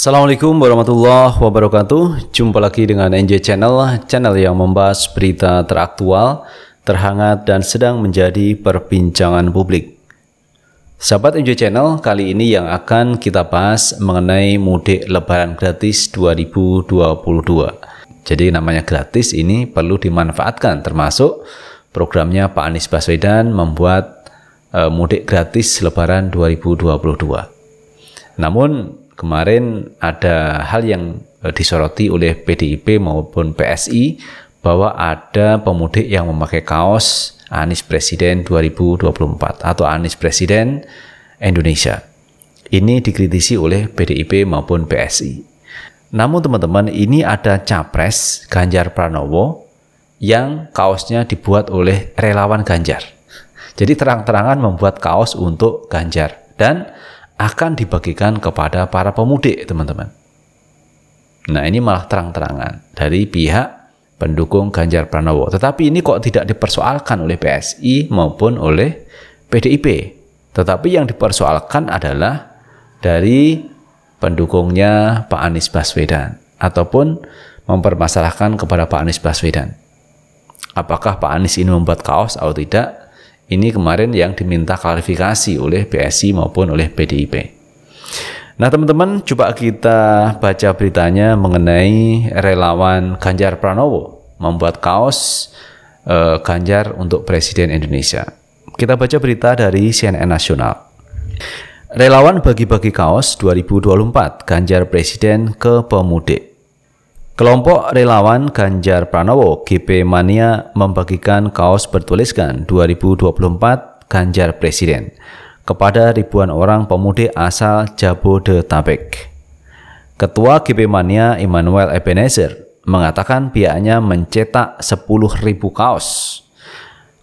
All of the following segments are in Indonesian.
Assalamualaikum warahmatullahi wabarakatuh. Jumpa lagi dengan NJ Channel, channel yang membahas berita teraktual, terhangat dan sedang menjadi perbincangan publik. Sahabat NJ Channel, kali ini yang akan kita bahas mengenai mudik lebaran gratis 2022. Jadi namanya gratis ini perlu dimanfaatkan termasuk programnya Pak Anies Baswedan membuat eh, mudik gratis lebaran 2022. Namun Kemarin ada hal yang e, disoroti oleh PDIP maupun PSI bahwa ada pemudik yang memakai kaos Anies Presiden 2024 atau Anies Presiden Indonesia. Ini dikritisi oleh PDIP maupun PSI. Namun teman-teman, ini ada capres Ganjar Pranowo yang kaosnya dibuat oleh relawan Ganjar. Jadi terang-terangan membuat kaos untuk Ganjar dan akan dibagikan kepada para pemudik, teman-teman. Nah, ini malah terang-terangan dari pihak pendukung Ganjar Pranowo. Tetapi ini kok tidak dipersoalkan oleh PSI maupun oleh PDIP. Tetapi yang dipersoalkan adalah dari pendukungnya Pak Anies Baswedan ataupun mempermasalahkan kepada Pak Anies Baswedan. Apakah Pak Anies ini membuat kaos atau tidak? Ini kemarin yang diminta klarifikasi oleh PSI maupun oleh PDIP. Nah teman-teman coba kita baca beritanya mengenai relawan Ganjar Pranowo membuat kaos uh, Ganjar untuk Presiden Indonesia. Kita baca berita dari CNN Nasional. Relawan bagi-bagi kaos 2024 Ganjar Presiden ke Pemudik. Kelompok relawan Ganjar Pranowo GP Mania membagikan kaos bertuliskan 2024 Ganjar Presiden kepada ribuan orang pemudik asal Jabodetabek. Ketua GP Mania Immanuel Ebenezer mengatakan pihaknya mencetak 10.000 kaos.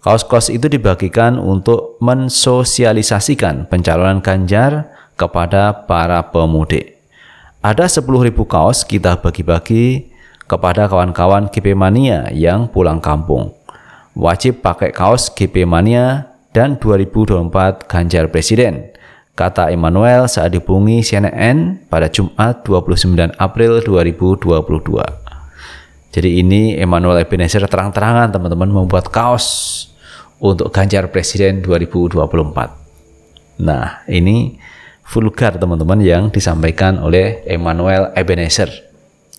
Kaos-kaos itu dibagikan untuk mensosialisasikan pencalonan Ganjar kepada para pemudik. Ada 10.000 kaos kita bagi-bagi kepada kawan-kawan GP Mania yang pulang kampung. Wajib pakai kaos GP Mania dan 2024 Ganjar Presiden, kata Emmanuel saat dihubungi CNN pada Jumat 29 April 2022. Jadi ini Emmanuel Ebenezer terang-terangan teman-teman membuat kaos untuk Ganjar Presiden 2024. Nah, ini vulgar teman-teman yang disampaikan oleh Emmanuel Ebenezer.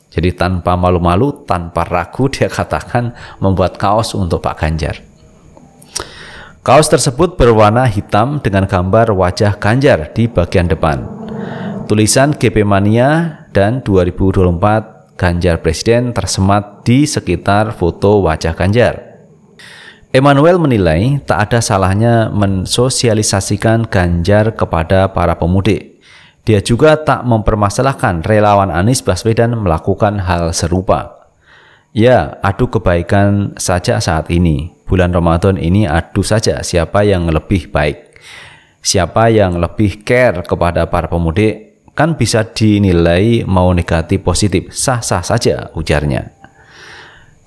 Jadi tanpa malu-malu, tanpa ragu dia katakan membuat kaos untuk Pak Ganjar. Kaos tersebut berwarna hitam dengan gambar wajah Ganjar di bagian depan. Tulisan GP Mania dan 2024 Ganjar Presiden tersemat di sekitar foto wajah Ganjar. Emmanuel menilai tak ada salahnya mensosialisasikan Ganjar kepada para pemudik. Dia juga tak mempermasalahkan relawan Anies Baswedan melakukan hal serupa. Ya, adu kebaikan saja saat ini. Bulan Ramadan ini adu saja siapa yang lebih baik. Siapa yang lebih care kepada para pemudik kan bisa dinilai mau negatif positif, sah-sah saja ujarnya.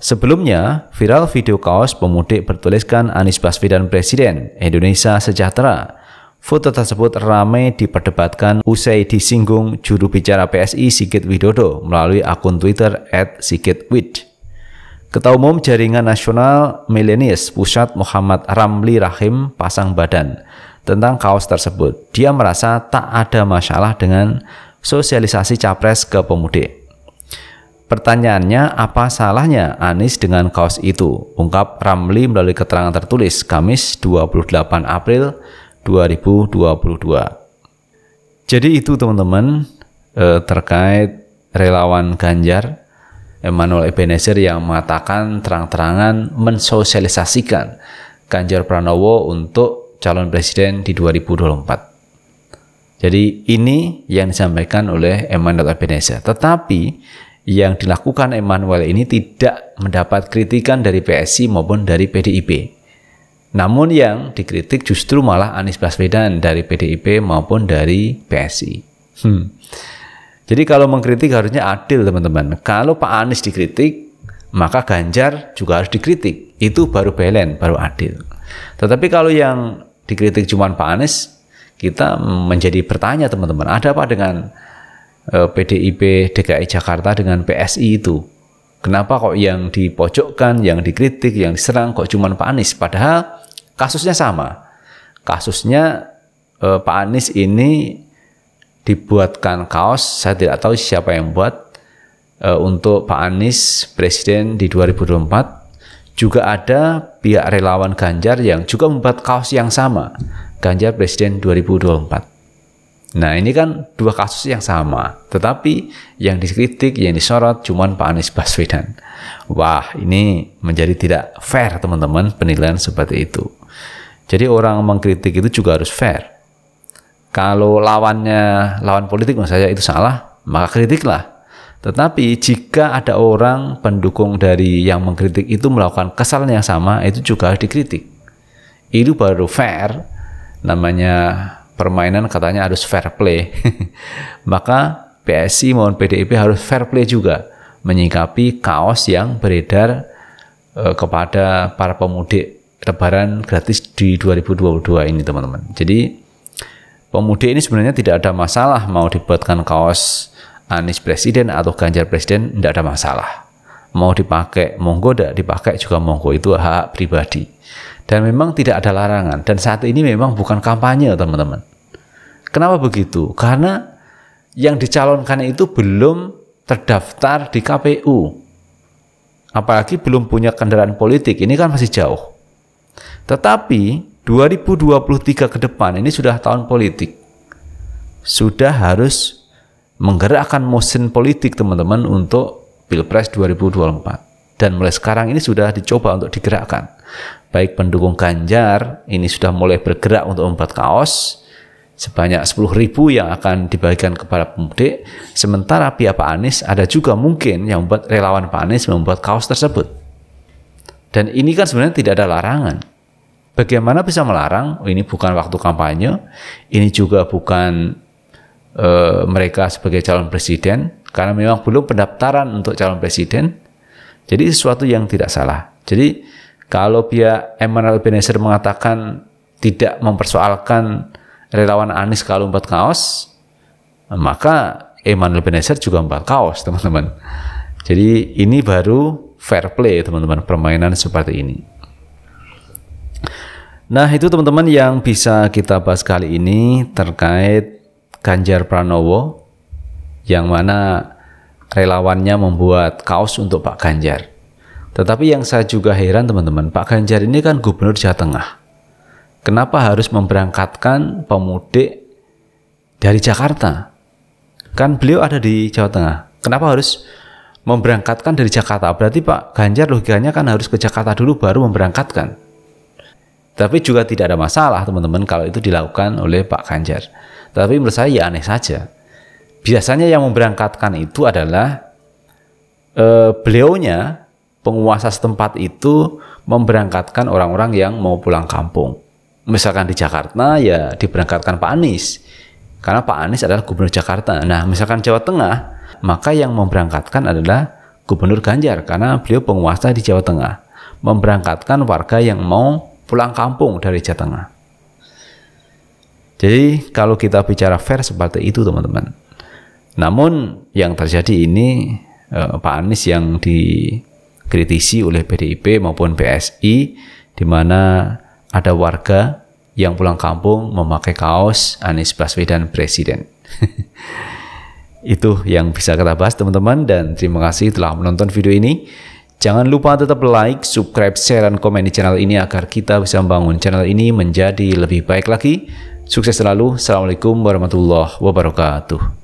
Sebelumnya, viral video kaos pemudik bertuliskan Anies Baswedan Presiden Indonesia Sejahtera. Foto tersebut ramai diperdebatkan usai disinggung juru bicara PSI Sigit Widodo melalui akun Twitter @sigitwid. Ketua Umum Jaringan Nasional Milenius Pusat Muhammad Ramli Rahim pasang badan tentang kaos tersebut. Dia merasa tak ada masalah dengan sosialisasi capres ke pemudik. Pertanyaannya, apa salahnya Anies dengan kaos itu? Ungkap Ramli melalui keterangan tertulis Kamis 28 April 2022. Jadi itu teman-teman eh, terkait relawan Ganjar Emmanuel Ebenezer yang mengatakan terang-terangan mensosialisasikan Ganjar Pranowo untuk calon presiden di 2024. Jadi ini yang disampaikan oleh Emmanuel Ebenezer. Tetapi yang dilakukan Emmanuel ini tidak mendapat kritikan dari PSI maupun dari PDIP. Namun yang dikritik justru malah Anies Baswedan dari PDIP maupun dari PSI. Hmm. Jadi kalau mengkritik harusnya adil teman-teman. Kalau Pak Anies dikritik, maka Ganjar juga harus dikritik. Itu baru belen, baru adil. Tetapi kalau yang dikritik cuma Pak Anies, kita menjadi bertanya teman-teman, ada apa dengan PDIP eh, DKI Jakarta dengan PSI itu. Kenapa kok yang dipojokkan, yang dikritik, yang diserang kok cuma Pak Anies? Padahal kasusnya sama. Kasusnya eh, Pak Anies ini dibuatkan kaos, saya tidak tahu siapa yang buat, eh, untuk Pak Anies Presiden di 2024. Juga ada pihak relawan Ganjar yang juga membuat kaos yang sama, Ganjar Presiden 2024. Nah ini kan dua kasus yang sama, tetapi yang dikritik, yang disorot cuman Pak Anies Baswedan. Wah ini menjadi tidak fair teman-teman penilaian seperti itu. Jadi orang mengkritik itu juga harus fair. Kalau lawannya lawan politik menurut saya itu salah, maka kritiklah. Tetapi jika ada orang pendukung dari yang mengkritik itu melakukan kesalahan yang sama, itu juga harus dikritik. Itu baru fair, namanya permainan katanya harus fair play. Maka PSI maupun PDIP harus fair play juga menyikapi kaos yang beredar eh, kepada para pemudik lebaran gratis di 2022 ini teman-teman. Jadi pemudik ini sebenarnya tidak ada masalah mau dibuatkan kaos Anies Presiden atau Ganjar Presiden tidak ada masalah. Mau dipakai monggo tidak dipakai juga monggo itu hak pribadi. Dan memang tidak ada larangan dan saat ini memang bukan kampanye teman-teman. Kenapa begitu? Karena yang dicalonkan itu belum terdaftar di KPU. Apalagi belum punya kendaraan politik. Ini kan masih jauh. Tetapi 2023 ke depan ini sudah tahun politik. Sudah harus menggerakkan mesin politik teman-teman untuk Pilpres 2024. Dan mulai sekarang ini sudah dicoba untuk digerakkan. Baik pendukung Ganjar ini sudah mulai bergerak untuk membuat kaos, sebanyak 10.000 ribu yang akan dibagikan kepada pemudik. Sementara pihak Pak Anies ada juga mungkin yang membuat relawan Pak Anies membuat kaos tersebut. Dan ini kan sebenarnya tidak ada larangan. Bagaimana bisa melarang? Oh, ini bukan waktu kampanye, ini juga bukan e, mereka sebagai calon presiden, karena memang belum pendaftaran untuk calon presiden. Jadi sesuatu yang tidak salah. Jadi kalau pihak Emmanuel Beneser mengatakan tidak mempersoalkan relawan Anies kalau empat kaos, maka Emmanuel Ebenezer juga empat kaos, teman-teman. Jadi ini baru fair play, teman-teman, permainan seperti ini. Nah, itu teman-teman yang bisa kita bahas kali ini terkait Ganjar Pranowo yang mana relawannya membuat kaos untuk Pak Ganjar. Tetapi yang saya juga heran teman-teman, Pak Ganjar ini kan gubernur Jawa Tengah. Kenapa harus memberangkatkan pemudik dari Jakarta? Kan beliau ada di Jawa Tengah. Kenapa harus memberangkatkan dari Jakarta? Berarti Pak Ganjar logikanya kan harus ke Jakarta dulu baru memberangkatkan. Tapi juga tidak ada masalah teman-teman kalau itu dilakukan oleh Pak Ganjar. Tapi menurut saya ya aneh saja. Biasanya yang memberangkatkan itu adalah eh, beliaunya penguasa setempat itu memberangkatkan orang-orang yang mau pulang kampung misalkan di Jakarta ya diberangkatkan Pak Anies karena Pak Anies adalah gubernur Jakarta. Nah, misalkan Jawa Tengah, maka yang memberangkatkan adalah gubernur Ganjar karena beliau penguasa di Jawa Tengah, memberangkatkan warga yang mau pulang kampung dari Jawa Tengah. Jadi, kalau kita bicara fair seperti itu, teman-teman. Namun yang terjadi ini eh, Pak Anies yang dikritisi oleh PDIP maupun PSI di mana ada warga yang pulang kampung memakai kaos Anies Baswedan Presiden. Itu yang bisa kita bahas teman-teman dan terima kasih telah menonton video ini. Jangan lupa tetap like, subscribe, share, dan komen di channel ini agar kita bisa membangun channel ini menjadi lebih baik lagi. Sukses selalu. Assalamualaikum warahmatullahi wabarakatuh.